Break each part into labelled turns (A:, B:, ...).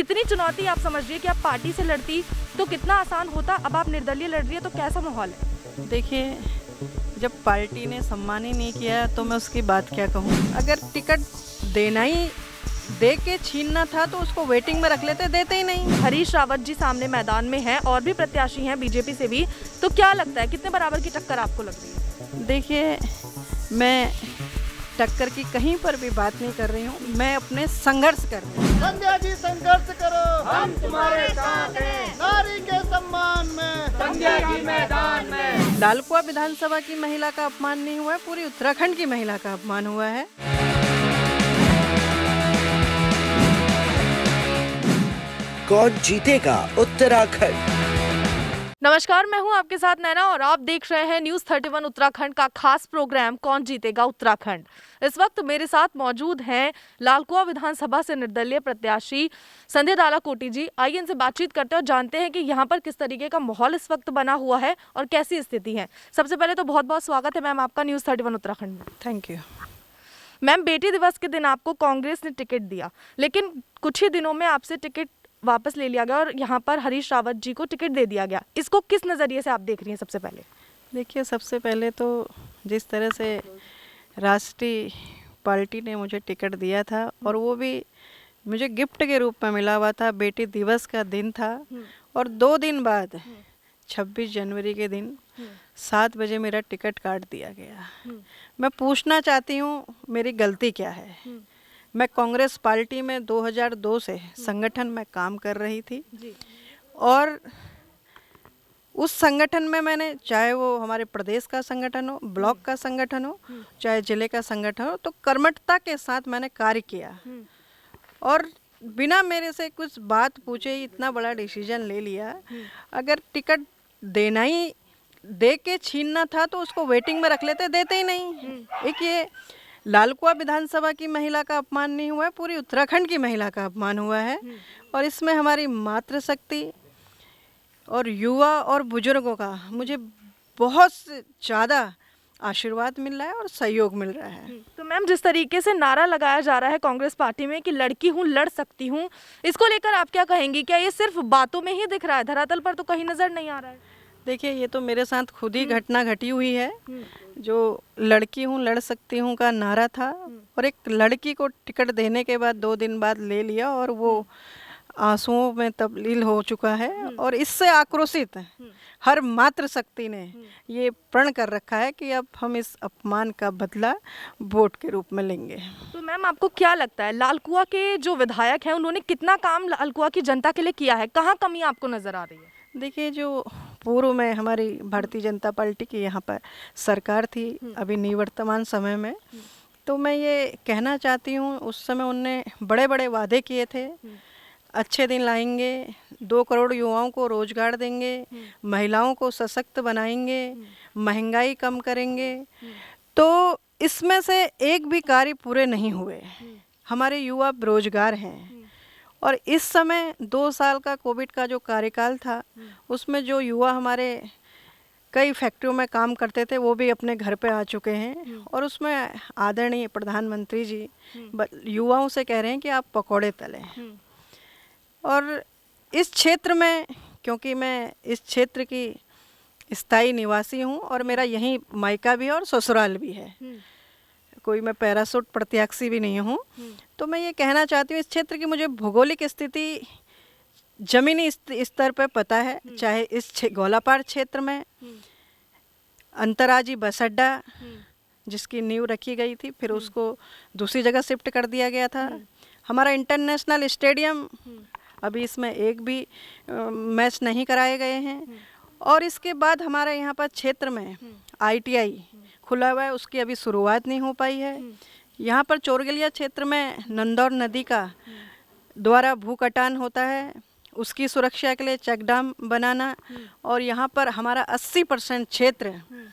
A: कितनी चुनौती आप समझ रही है कि आप पार्टी से लड़ती तो कितना आसान होता अब आप निर्दलीय लड़ रही है तो कैसा
B: माहौल है देखिए जब पार्टी ने सम्मान ही नहीं किया तो मैं उसकी बात क्या कहूँ अगर टिकट देना ही दे के छीनना था तो उसको वेटिंग में
A: रख लेते देते ही नहीं हरीश रावत जी सामने मैदान में हैं और भी प्रत्याशी हैं बीजेपी से भी तो
B: क्या लगता है कितने बराबर की टक्कर आपको लगती है देखिए मैं टक्कर की कहीं पर भी बात नहीं कर रही हूँ मैं अपने संघर्ष कर रही हूँ संध्या जी संघर्ष करो हम तुम्हारे साथ हैं नारी के सम्मान में संध्या जी मैदान में लालकुआ विधानसभा की महिला का अपमान नहीं हुआ है पूरी उत्तराखंड की महिला का अपमान हुआ है
A: कौन जीतेगा उत्तराखंड नमस्कार मैं हूं आपके साथ नैना और आप देख रहे हैं न्यूज 31 उत्तराखंड का खास प्रोग्राम कौन जीतेगा उत्तराखंड इस वक्त मेरे साथ मौजूद हैं लालकुआ विधानसभा से निर्दलीय प्रत्याशी संध्या दाला कोटी जी आइए इनसे बातचीत करते हैं और जानते हैं कि यहाँ पर किस तरीके का माहौल इस वक्त बना हुआ है और कैसी स्थिति है सबसे पहले तो बहुत बहुत स्वागत है मैम आपका न्यूज थर्टी उत्तराखंड में थैंक यू मैम बेटी दिवस के दिन आपको कांग्रेस ने टिकट दिया लेकिन कुछ ही दिनों में आपसे टिकट वापस ले लिया गया और यहाँ पर हरीश रावत जी को टिकट दे दिया गया इसको किस नज़रिए से आप देख रही
B: हैं सबसे पहले देखिए सबसे पहले तो जिस तरह से राष्ट्रीय पार्टी ने मुझे टिकट दिया था और वो भी मुझे गिफ्ट के रूप में मिला हुआ था बेटी दिवस का दिन था हम्म। और दो दिन बाद 26 हम्म। जनवरी के दिन हम्म। सात बजे मेरा टिकट काट दिया गया मैं पूछना चाहती हूँ मेरी गलती क्या है मैं कांग्रेस पार्टी में 2002 से संगठन में काम कर रही थी और उस संगठन में मैंने चाहे वो हमारे प्रदेश का संगठन हो ब्लॉक हम्म। का संगठन हो हम्म। चाहे जिले का संगठन हो तो कर्मठता के साथ मैंने कार्य किया हम्म। और बिना मेरे से कुछ बात पूछे ही इतना बड़ा डिसीजन ले लिया अगर टिकट देना ही दे के छीनना था तो उसको वेटिंग में रख लेते देते ही नहीं एक ये लालकुआ विधानसभा की महिला का अपमान नहीं हुआ है पूरी उत्तराखंड की महिला का अपमान हुआ है हम्म। और इसमें हमारी मातृशक्ति और युवा और बुजुर्गों का मुझे बहुत ज़्यादा आशीर्वाद मिल रहा है और सहयोग मिल रहा है हम्म। तो
A: मैम जिस तरीके से नारा लगाया जा रहा है कांग्रेस पार्टी में कि लड़की हूँ लड़ सकती हूँ इसको लेकर आप क्या कहेंगी क्या ये सिर्फ बातों में ही दिख रहा है धरातल पर तो कहीं नज़र नहीं आ रहा है
B: देखिए ये तो मेरे साथ खुद ही हम्म। घटना घटी हुई है जो लड़की हूँ लड़ सकती हूँ का नारा था हम्म। और एक लड़की को टिकट देने के बाद दो दिन बाद ले लिया और वो हम्म। आंसुओं में तब्दील हो चुका है हम्म। और इससे आक्रोशित हर मात्र शक्ति ने ये प्रण कर रखा है कि अब हम इस अपमान का बदला वोट के रूप में लेंगे
A: तो मैम आपको क्या लगता है लालकुआ के जो विधायक हैं उन्होंने कितना काम लालकुआ की जनता के लिए किया है कहाँ कमी आपको नज़र आ रही है
B: देखिए जो पूर्व में हमारी भारतीय जनता पार्टी की यहाँ पर सरकार थी हम्म। अभी निवर्तमान समय में तो मैं ये कहना चाहती हूँ उस समय उनने बड़े बड़े वादे किए थे हम्म। अच्छे दिन लाएंगे दो करोड़ युवाओं को रोजगार देंगे हम्म। महिलाओं को सशक्त बनाएंगे महंगाई कम करेंगे तो इसमें से एक भी कार्य पूरे नहीं हुए हमारे युवा बेरोजगार हैं और इस समय दो साल का कोविड का जो कार्यकाल था हम्म। उसमें जो युवा हमारे कई फैक्ट्रियों में काम करते थे वो भी अपने घर पे आ चुके हैं हम्म। और उसमें आदरणीय प्रधानमंत्री जी हम्म। युवाओं से कह रहे हैं कि आप पकौड़े तलें और इस क्षेत्र में क्योंकि मैं इस क्षेत्र की स्थायी निवासी हूँ और मेरा यहीं मायका भी है और ससुराल भी है कोई मैं पैरासूट प्रत्याशी भी नहीं हूँ हम्म। तो मैं ये कहना चाहती हूँ इस क्षेत्र की मुझे भौगोलिक स्थिति जमीनी स्तर पर पता है हम्म। चाहे इस छे, गोलापार क्षेत्र में हम्म। अंतराजी बस अड्डा जिसकी नींव रखी गई थी फिर उसको दूसरी जगह शिफ्ट कर दिया गया था हमारा इंटरनेशनल स्टेडियम अभी इसमें एक भी मैच नहीं कराए गए हैं और इसके बाद हमारे यहाँ पर क्षेत्र में आईटीआई खुला हुआ है उसकी अभी शुरुआत नहीं हो पाई है हम्म। यहाँ पर चोरगलिया क्षेत्र में नंदौर नदी का द्वारा भू कटान होता है उसकी सुरक्षा के लिए चेक डैम बनाना हम्म। और यहाँ पर हमारा 80 परसेंट क्षेत्र हम्म।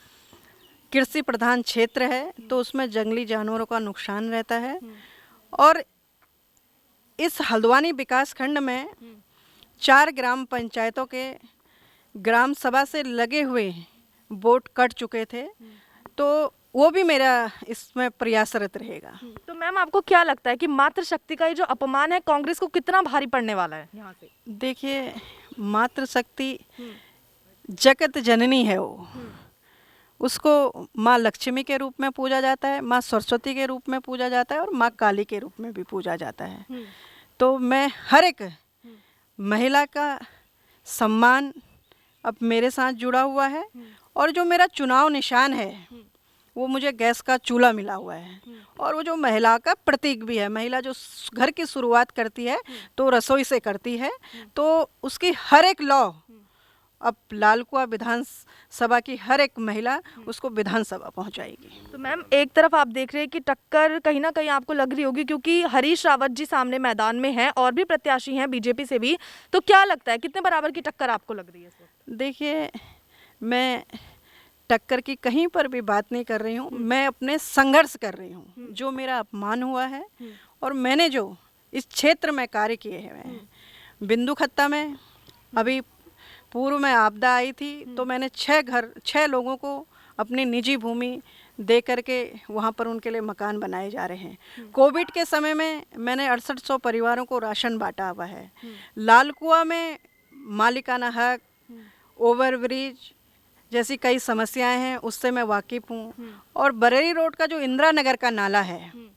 B: कृषि प्रधान क्षेत्र है तो उसमें जंगली जानवरों का नुकसान रहता है और इस हल्द्वानी विकास खंड में चार ग्राम पंचायतों के ग्राम सभा से लगे हुए बोट कट चुके थे तो वो भी मेरा इसमें प्रयासरत रहेगा हम्म,
A: तो मैम आपको क्या लगता है कि मातृशक्ति का ये जो अपमान है कांग्रेस को कितना भारी पड़ने वाला
B: है यहाँ से देखिए मातृशक्ति हम्म। जगत जननी है वो हम्म। उसको माँ लक्ष्मी के रूप में पूजा जाता है माँ सरस्वती के रूप में पूजा जाता है और माँ काली के रूप में भी पूजा जाता है तो मैं हर एक महिला का सम्मान अब मेरे साथ जुड़ा हुआ है और जो मेरा चुनाव निशान है हम्म। वो मुझे गैस का चूल्हा मिला हुआ है हम्म। और वो जो महिला का प्रतीक भी है महिला जो घर की शुरुआत करती है हम्म। तो रसोई से करती है तो उसकी हर एक लॉ अब लालकुआ विधानसभा की हर एक महिला उसको विधानसभा पहुंचाएगी तो मैम एक तरफ आप देख रहे हैं कि
A: टक्कर कहीं ना कहीं आपको लग रही होगी क्योंकि हरीश रावत जी सामने मैदान में हैं और भी प्रत्याशी हैं बीजेपी
B: से भी तो क्या लगता है कितने बराबर की टक्कर आपको लग रही है देखिए मैं टक्कर की कहीं पर भी बात नहीं कर रही हूँ हम्म। मैं अपने संघर्ष कर रही हूँ हम्म। जो मेरा अपमान हुआ है हम्म। और मैंने जो इस क्षेत्र में कार्य किए हैं मैं बिंदु खत्ता में अभी पूर्व में आपदा आई थी तो मैंने छः घर छः लोगों को अपनी निजी भूमि दे करके वहाँ पर उनके लिए मकान बनाए जा रहे हैं कोविड के समय में मैंने अड़सठ सौ परिवारों को राशन बांटा हुआ है लाल कुआ में मालिकाना हक ओवरब्रिज जैसी कई समस्याएं हैं उससे मैं वाकिफ़ हूँ हम्म। और बरेली रोड का जो इंदिरा नगर का नाला है हम्म।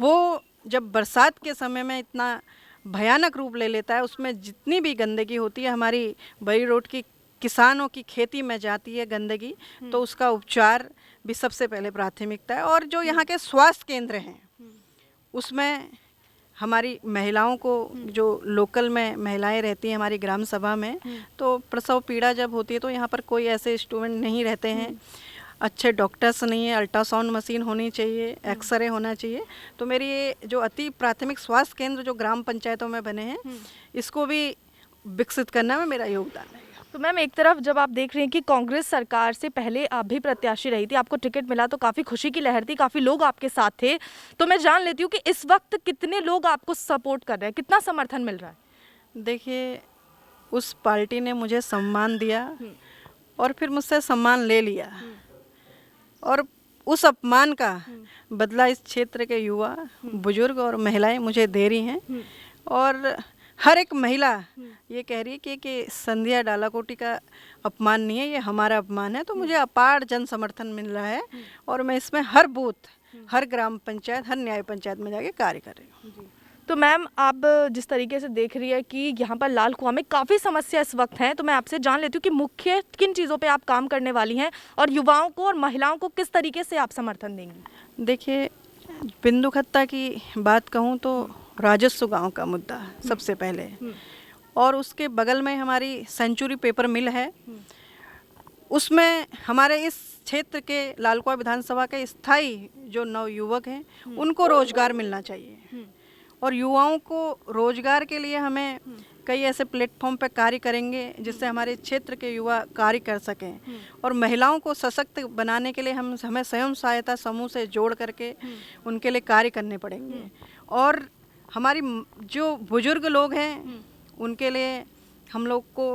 B: वो जब बरसात के समय में इतना भयानक रूप ले लेता है उसमें जितनी भी गंदगी होती है हमारी बरेली रोड की किसानों की खेती में जाती है गंदगी हम्म। तो उसका उपचार भी सबसे पहले प्राथमिकता है और जो यहाँ के स्वास्थ्य केंद्र हैं उसमें हमारी महिलाओं को हम्म। जो लोकल में महिलाएं रहती हैं हमारी ग्राम सभा में हम्म। तो प्रसव पीड़ा जब होती है तो यहाँ पर कोई ऐसे स्टूडेंट नहीं रहते हैं हम्म। अच्छे डॉक्टर्स नहीं है अल्ट्रासाउंड मशीन होनी चाहिए एक्सरे होना चाहिए तो मेरी ये जो अति प्राथमिक स्वास्थ्य केंद्र जो ग्राम पंचायतों में बने हैं इसको भी विकसित करना में मेरा योगदान है तो मैम एक तरफ जब आप देख रहे हैं कि
A: कांग्रेस सरकार से पहले आप भी प्रत्याशी रही थी आपको टिकट मिला तो काफ़ी खुशी की लहर थी काफ़ी लोग आपके साथ थे तो मैं जान लेती हूँ कि इस वक्त कितने लोग आपको सपोर्ट कर रहे हैं कितना समर्थन मिल रहा
B: है देखिए उस पार्टी ने मुझे सम्मान दिया हम्म। और फिर मुझसे सम्मान ले लिया हम्म। और उस अपमान का हम्म। बदला इस क्षेत्र के युवा बुजुर्ग और महिलाएं मुझे दे रही हैं और हर एक महिला ये कह रही है कि, कि संध्या डालाकोटी का अपमान नहीं है ये हमारा अपमान है तो हम्म। मुझे अपार जन समर्थन मिल रहा है हम्म। और मैं इसमें हर बूथ हम्म। हर ग्राम पंचायत हर न्याय पंचायत में जाके कार्य कर रही हूँ तो मैम आप जिस तरीके से
A: देख रही है कि यहाँ पर लाल कुआ में काफ़ी समस्या इस वक्त हैं तो मैं आपसे जान लेती हूँ कि मुख्य किन चीज़ों पे आप काम करने वाली हैं और युवाओं को और महिलाओं को किस तरीके से आप समर्थन देंगी
B: देखिए बिंदु खत्ता की बात कहूँ तो राजस्व गांव का मुद्दा सबसे पहले हम्म। और उसके बगल में हमारी सेंचुरी पेपर मिल है हम्म। उसमें हमारे इस क्षेत्र के लालकुआ विधानसभा के स्थायी जो नवयुवक हैं हम्म। उनको रोजगार मिलना चाहिए और युवाओं को रोजगार के लिए हमें कई ऐसे प्लेटफॉर्म पर कार्य करेंगे जिससे हमारे क्षेत्र के युवा कार्य कर सकें और महिलाओं को सशक्त बनाने के लिए हम हमें स्वयं सहायता समूह से जोड़ करके उनके लिए कार्य करने पड़ेंगे और हमारी जो बुज़ुर्ग लोग हैं हम्म। उनके लिए हम लोग को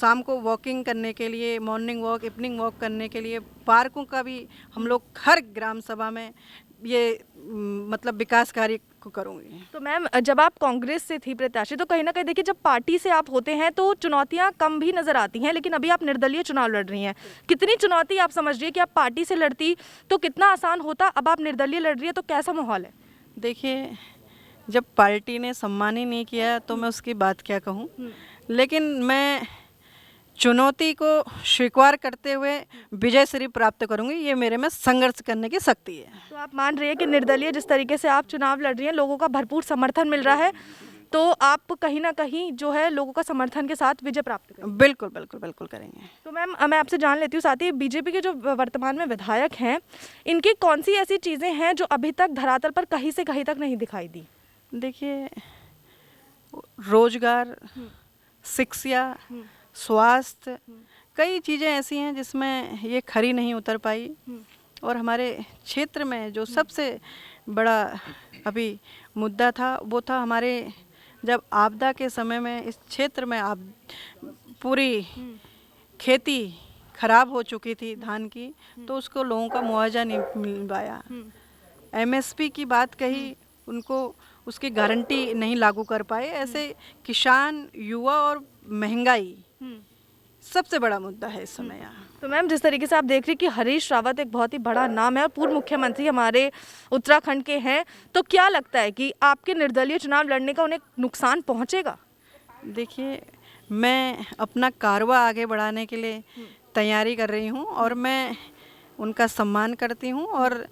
B: शाम को वॉकिंग करने के लिए मॉर्निंग वॉक इवनिंग वॉक करने के लिए पार्कों का भी हम लोग हर ग्राम सभा में ये मतलब विकास कार्य को करूँगी तो मैम जब आप कांग्रेस से थी प्रत्याशी
A: तो कहीं ना कहीं देखिए जब पार्टी से आप होते हैं तो चुनौतियाँ कम भी नज़र आती हैं लेकिन अभी आप निर्दलीय चुनाव लड़ रही हैं कितनी चुनौती आप समझ रही है कि आप पार्टी से लड़ती तो कितना आसान होता अब आप निर्दलीय
B: लड़ रही है तो कैसा माहौल है देखिए जब पार्टी ने सम्मान ही नहीं किया तो मैं उसकी बात क्या कहूँ हम्म। लेकिन मैं चुनौती को स्वीकार करते हुए विजय श्री प्राप्त करूंगी ये मेरे में संघर्ष करने की शक्ति है तो आप मान रही है कि निर्दलीय जिस तरीके से आप चुनाव लड़ रही हैं लोगों का भरपूर समर्थन मिल रहा है तो आप
A: कहीं ना कहीं जो है लोगों का समर्थन के साथ विजय प्राप्त करेंगे बिल्कुल बिल्कुल बिल्कुल करेंगे तो मैम मैं आपसे जान लेती हूँ साथ ही बीजेपी के जो वर्तमान में विधायक हैं इनकी कौन सी ऐसी चीज़ें हैं जो अभी तक धरातल पर कहीं से कहीं तक नहीं दिखाई दी
B: देखिए रोजगार हम्म। शिक्षा हम्म। स्वास्थ्य हम्म। कई चीज़ें ऐसी हैं जिसमें ये खरी नहीं उतर पाई और हमारे क्षेत्र में जो सबसे बड़ा अभी मुद्दा था वो था हमारे जब आपदा के समय में इस क्षेत्र में आप पूरी खेती खराब हो चुकी थी धान की तो उसको लोगों का मुआवजा नहीं मिल पाया एमएसपी की बात कही उनको उसकी गारंटी नहीं लागू कर पाए ऐसे किसान युवा और महंगाई हम्म। सबसे बड़ा मुद्दा है इस समय
A: यहाँ तो मैम जिस तरीके से आप देख रही कि हरीश रावत एक बहुत ही बड़ा नाम है और पूर्व मुख्यमंत्री हमारे उत्तराखंड के हैं तो क्या लगता है कि आपके निर्दलीय चुनाव लड़ने का उन्हें नुकसान पहुँचेगा
B: देखिए मैं अपना कारवा आगे बढ़ाने के लिए तैयारी कर रही हूँ और मैं उनका सम्मान करती हूँ और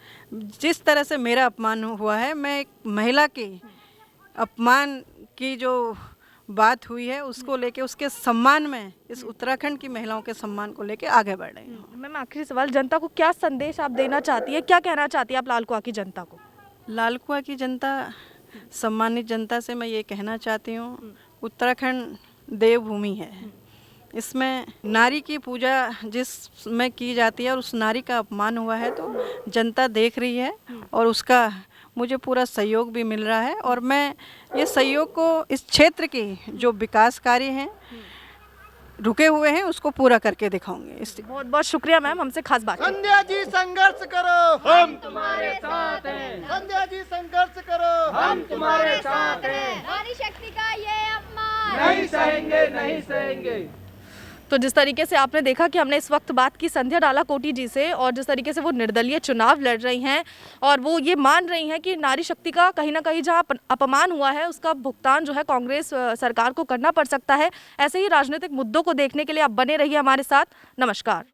B: जिस तरह से मेरा अपमान हुआ है मैं एक महिला के अपमान की जो बात हुई है उसको लेके उसके सम्मान में इस उत्तराखंड की महिलाओं के सम्मान को लेके आगे बढ़ रही हूँ मैम आखिरी सवाल जनता को क्या संदेश आप देना चाहती है क्या कहना चाहती है आप लालकुआ की जनता को लालकुआ की जनता सम्मानित जनता से मैं ये कहना चाहती हूँ उत्तराखंड देवभूमि है इसमें नारी की पूजा जिस में की जाती है और उस नारी का अपमान हुआ है तो जनता देख रही है और उसका मुझे पूरा सहयोग भी मिल रहा है और मैं ये सहयोग को इस क्षेत्र के जो विकास कार्य हैं रुके हुए हैं उसको पूरा करके दिखाऊंगी इस बहुत बहुत शुक्रिया
A: मैम हमसे खास बात संध्या जी संघर्ष करो हम तुम्हारे
B: साथ हैं संध्या जी संघर्ष करो हम तुम्हारे साथ हैं नारी शक्ति का ये अपमान नहीं सहेंगे नहीं
A: सहेंगे तो जिस तरीके से आपने देखा कि हमने इस वक्त बात की संध्या डाला कोटी जी से और जिस तरीके से वो निर्दलीय चुनाव लड़ रही हैं और वो ये मान रही हैं कि नारी शक्ति का कहीं ना कहीं जहाँ अपमान हुआ है उसका भुगतान जो है कांग्रेस सरकार को करना पड़ सकता है ऐसे ही राजनीतिक मुद्दों को देखने के लिए आप बने रहिए हमारे साथ नमस्कार